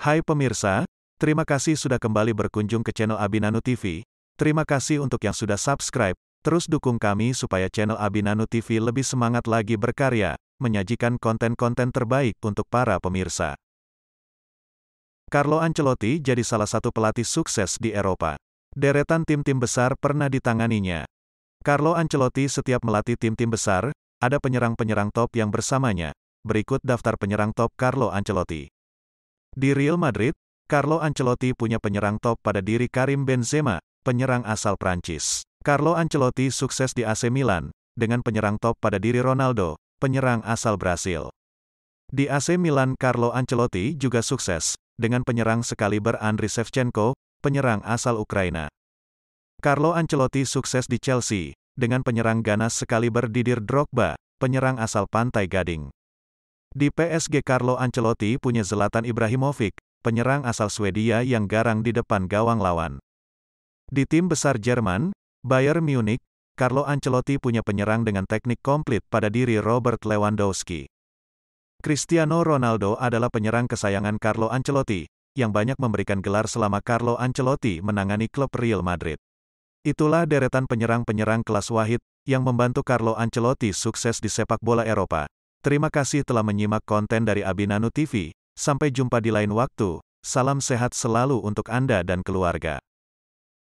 Hai pemirsa, terima kasih sudah kembali berkunjung ke channel Abinano TV. Terima kasih untuk yang sudah subscribe. Terus dukung kami supaya channel Abinano TV lebih semangat lagi berkarya, menyajikan konten-konten terbaik untuk para pemirsa. Carlo Ancelotti jadi salah satu pelatih sukses di Eropa. Deretan tim-tim besar pernah ditanganinya. Carlo Ancelotti setiap melatih tim-tim besar, ada penyerang-penyerang top yang bersamanya. Berikut daftar penyerang top Carlo Ancelotti. Di Real Madrid, Carlo Ancelotti punya penyerang top pada diri Karim Benzema, penyerang asal Prancis. Carlo Ancelotti sukses di AC Milan, dengan penyerang top pada diri Ronaldo, penyerang asal Brasil. Di AC Milan Carlo Ancelotti juga sukses, dengan penyerang sekaliber Andriy Shevchenko, penyerang asal Ukraina. Carlo Ancelotti sukses di Chelsea, dengan penyerang ganas sekaliber Didier Drogba, penyerang asal Pantai Gading. Di PSG Carlo Ancelotti punya Zlatan Ibrahimovic, penyerang asal Swedia yang garang di depan gawang lawan. Di tim besar Jerman, Bayern Munich, Carlo Ancelotti punya penyerang dengan teknik komplit pada diri Robert Lewandowski. Cristiano Ronaldo adalah penyerang kesayangan Carlo Ancelotti, yang banyak memberikan gelar selama Carlo Ancelotti menangani klub Real Madrid. Itulah deretan penyerang-penyerang kelas wahid yang membantu Carlo Ancelotti sukses di sepak bola Eropa. Terima kasih telah menyimak konten dari Abinanu TV. Sampai jumpa di lain waktu. Salam sehat selalu untuk Anda dan keluarga.